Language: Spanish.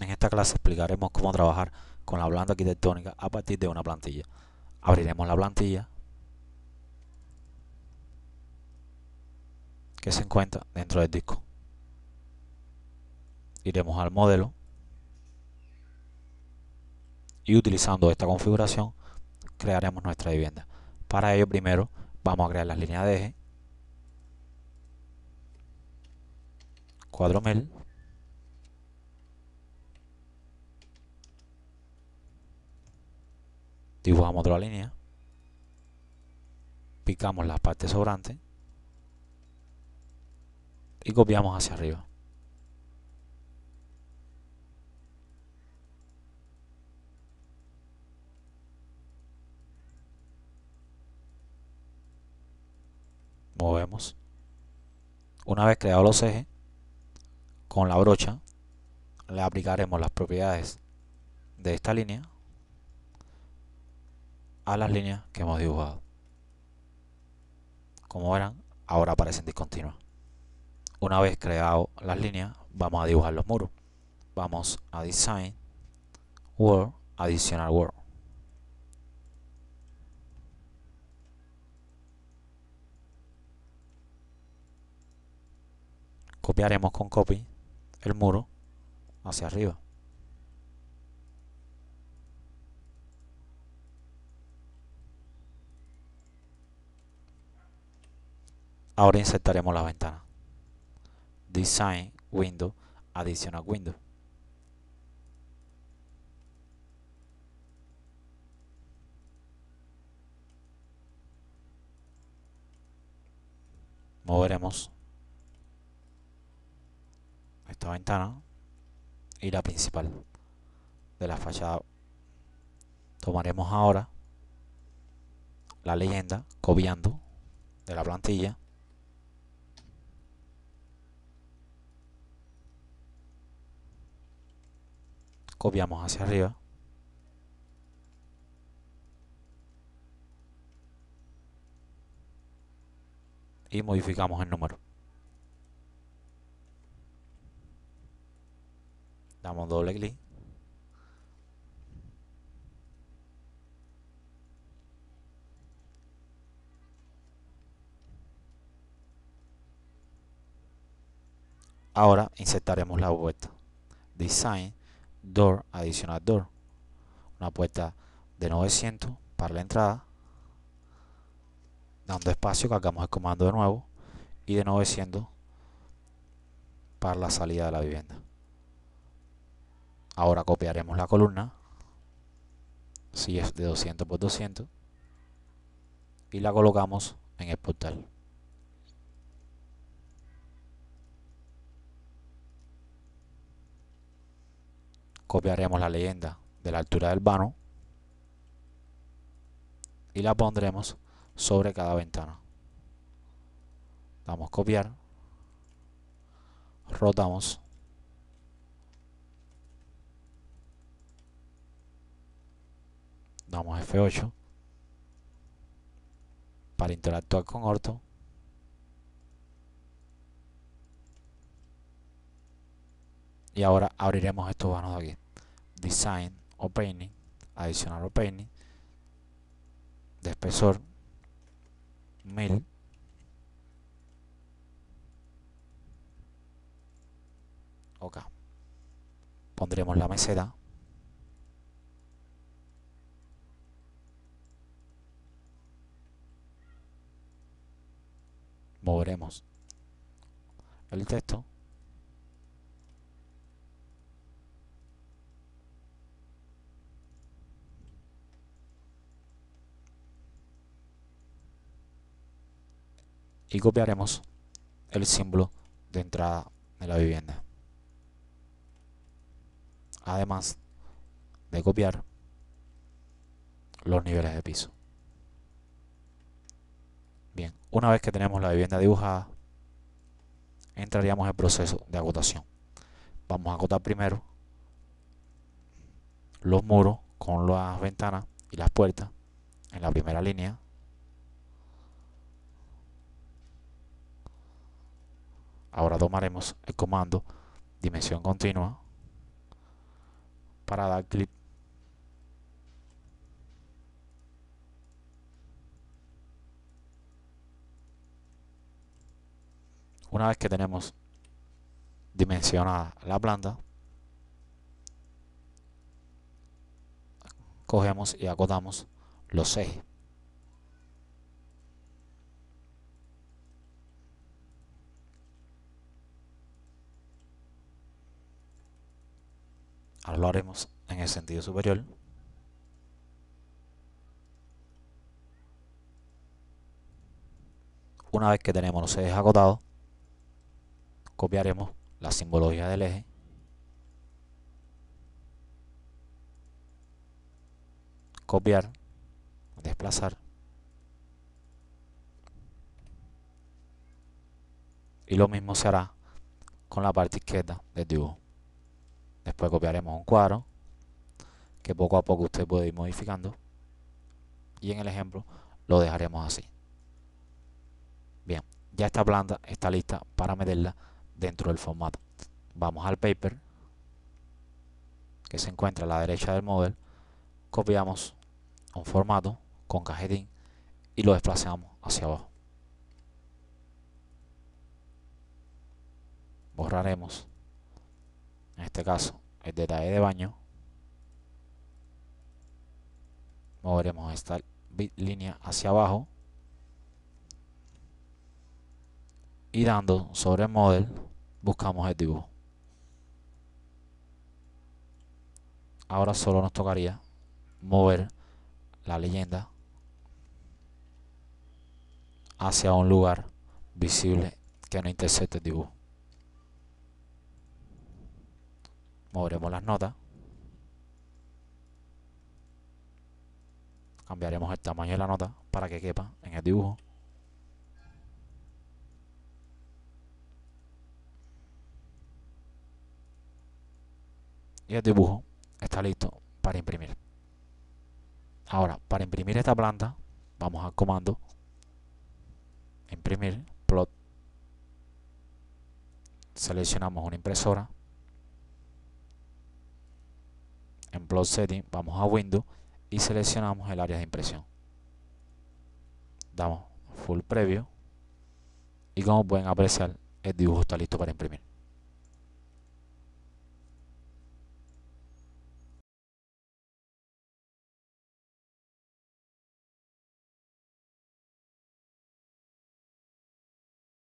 En esta clase explicaremos cómo trabajar con la blanda arquitectónica a partir de una plantilla. Abriremos la plantilla que se encuentra dentro del disco. Iremos al modelo y utilizando esta configuración crearemos nuestra vivienda. Para ello primero vamos a crear las líneas de eje 4000 dibujamos otra línea picamos la parte sobrante y copiamos hacia arriba movemos una vez creados los ejes con la brocha le aplicaremos las propiedades de esta línea a las líneas que hemos dibujado. Como verán, ahora aparecen discontinuas. Una vez creado las líneas, vamos a dibujar los muros. Vamos a Design, World, Adicional World. Copiaremos con copy el muro hacia arriba. Ahora insertaremos la ventana. Design Window, adicional Window. Moveremos esta ventana y la principal de la fachada. Tomaremos ahora la leyenda copiando de la plantilla copiamos hacia arriba y modificamos el número damos doble clic ahora insertaremos la vuelta design door adicional door una puerta de 900 para la entrada dando espacio cargamos el comando de nuevo y de 900 para la salida de la vivienda ahora copiaremos la columna si es de 200 por 200 y la colocamos en el portal copiaremos la leyenda de la altura del vano y la pondremos sobre cada ventana. Damos copiar, rotamos damos F8 para interactuar con Orto y ahora abriremos estos vanos de aquí design o adicional de espesor mil ok pondremos la meseta moveremos el texto y copiaremos el símbolo de entrada de la vivienda. Además de copiar los niveles de piso. Bien, una vez que tenemos la vivienda dibujada, entraríamos en proceso de agotación. Vamos a acotar primero los muros con las ventanas y las puertas en la primera línea Ahora tomaremos el comando dimensión continua para dar clic una vez que tenemos dimensionada la planta cogemos y agotamos los ejes lo haremos en el sentido superior. Una vez que tenemos los ejes agotados copiaremos la simbología del eje copiar, desplazar y lo mismo se hará con la parte izquierda del dibujo. Después copiaremos un cuadro que poco a poco usted puede ir modificando. Y en el ejemplo lo dejaremos así. Bien, ya esta planta está lista para meterla dentro del formato. Vamos al paper que se encuentra a la derecha del model. Copiamos un formato con cajetín y lo desplazamos hacia abajo. Borraremos este caso el detalle de baño moveremos esta línea hacia abajo y dando sobre model buscamos el dibujo ahora solo nos tocaría mover la leyenda hacia un lugar visible que no intercepte el dibujo moveremos las notas, cambiaremos el tamaño de la nota para que quepa en el dibujo. Y el dibujo está listo para imprimir. Ahora, para imprimir esta planta, vamos al comando imprimir plot. Seleccionamos una impresora Blog Setting, vamos a Windows y seleccionamos el área de impresión. Damos Full previo y como pueden apreciar el dibujo está listo para imprimir.